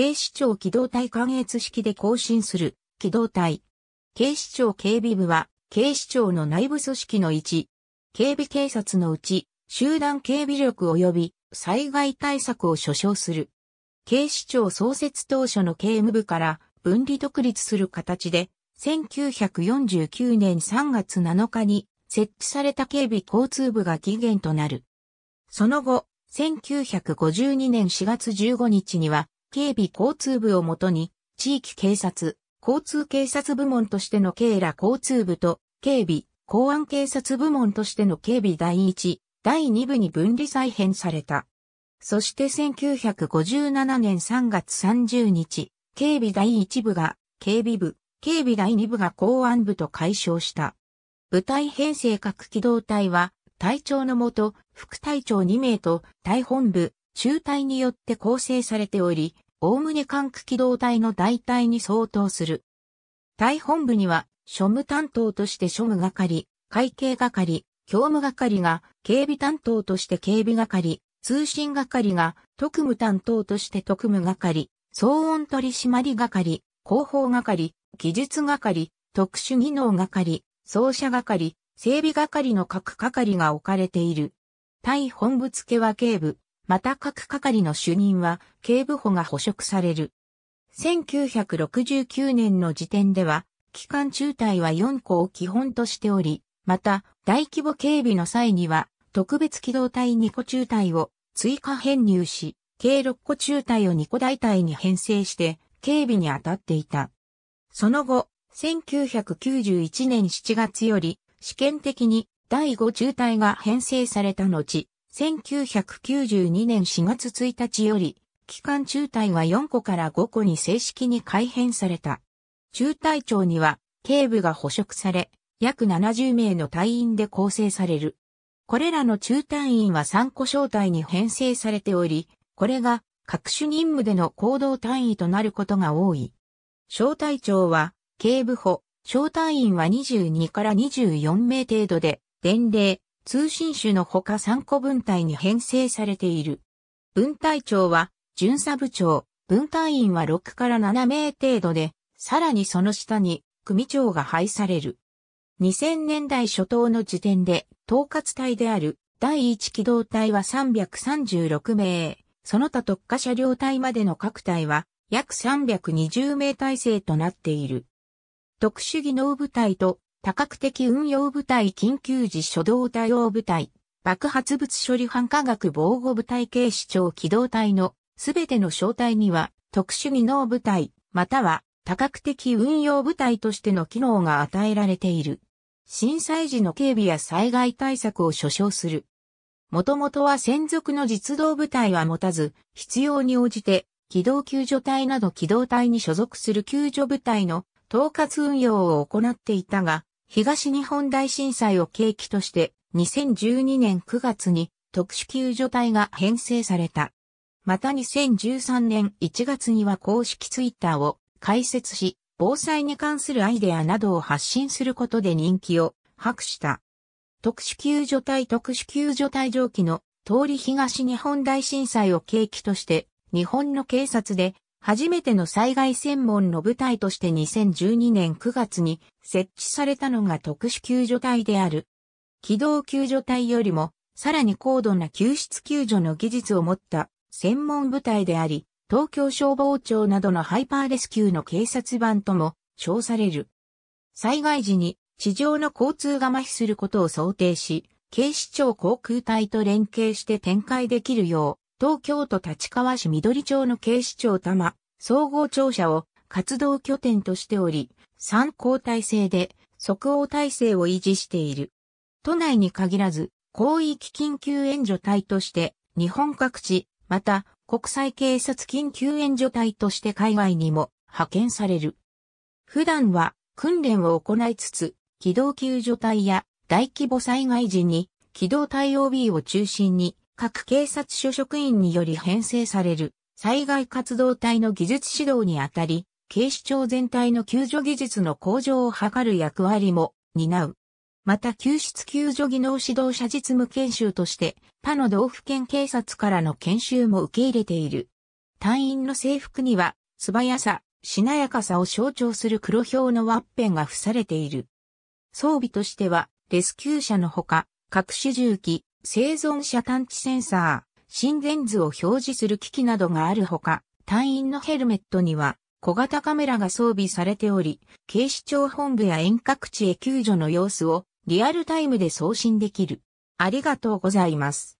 警視庁機動隊関越式で更新する機動隊。警視庁警備部は警視庁の内部組織の一、警備警察のうち集団警備力及び災害対策を所掌する。警視庁創設当初の警務部から分離独立する形で、1949年3月7日に設置された警備交通部が起源となる。その後、1952年4月15日には警備交通部をもとに、地域警察、交通警察部門としての警ら交通部と、警備、公安警察部門としての警備第一、第二部に分離再編された。そして1957年3月30日、警備第一部が警備部、警備第二部が公安部と解消した。部隊編成各機動隊は、隊長のもと、副隊長2名と、隊本部、球体によって構成されており、おおむね管区機動隊の大隊に相当する。隊本部には、庶務担当として庶務係、会計係、教務係が、警備担当として警備係、通信係が、特務担当として特務係、騒音取締係、広報係、技術係、特殊技能係、奏者係、整備係の各係が置かれている。対本部付は警部、また各係の主任は警部補が捕食される。1969年の時点では、機関中隊は4個を基本としており、また、大規模警備の際には、特別機動隊2個中隊を追加編入し、計6個中隊を2個大隊に編成して、警備に当たっていた。その後、1991年7月より、試験的に第5中隊が編成された後、1992年4月1日より、機関中隊は4個から5個に正式に改編された。中隊長には、警部が捕食され、約70名の隊員で構成される。これらの中隊員は3個小隊に編成されており、これが各種任務での行動単位となることが多い。小隊長は、警部補、小隊員は22から24名程度で、伝令、通信種のほか3個分隊に編成されている。分隊長は、巡査部長、分隊員は6から7名程度で、さらにその下に、組長が配される。2000年代初頭の時点で、統括隊である第1機動隊は336名、その他特化車両隊までの各隊は約320名体制となっている。特殊技能部隊と多角的運用部隊緊急時初動対応部隊、爆発物処理班科学防護部隊警視庁機動隊のすべての小隊には特殊技能部隊、または多角的運用部隊としての機能が与えられている。震災時の警備や災害対策を所掌する。もともとは専属の実動部隊は持たず、必要に応じて、機動救助隊など機動隊に所属する救助部隊の統括運用を行っていたが、東日本大震災を契機として2012年9月に特殊救助隊が編成された。また2013年1月には公式ツイッターを開設し、防災に関するアイデアなどを発信することで人気を博した。特殊救助隊特殊救助隊上記の通り東日本大震災を契機として日本の警察で初めての災害専門の部隊として2012年9月に設置されたのが特殊救助隊である。機動救助隊よりもさらに高度な救出救助の技術を持った専門部隊であり、東京消防庁などのハイパーレスキューの警察版とも称される。災害時に地上の交通が麻痺することを想定し、警視庁航空隊と連携して展開できるよう東京都立川市緑町の警視庁多摩総合庁舎を活動拠点としており、三交代制で即応体制を維持している。都内に限らず、広域緊急援助隊として日本各地、また国際警察緊急援助隊として海外にも派遣される。普段は訓練を行いつつ、機動救助隊や大規模災害時に機動対応 b を中心に各警察署職員により編成される災害活動隊の技術指導にあたり、警視庁全体の救助技術の向上を図る役割も担う。また救出救助技能指導者実務研修として、他の道府県警察からの研修も受け入れている。隊員の制服には、素早さ、しなやかさを象徴する黒表のワッペンが付されている。装備としては、レスキュー車のほか、各種銃器、生存者探知センサー、心電図を表示する機器などがあるほか、隊員のヘルメットには小型カメラが装備されており、警視庁本部や遠隔地へ救助の様子をリアルタイムで送信できる。ありがとうございます。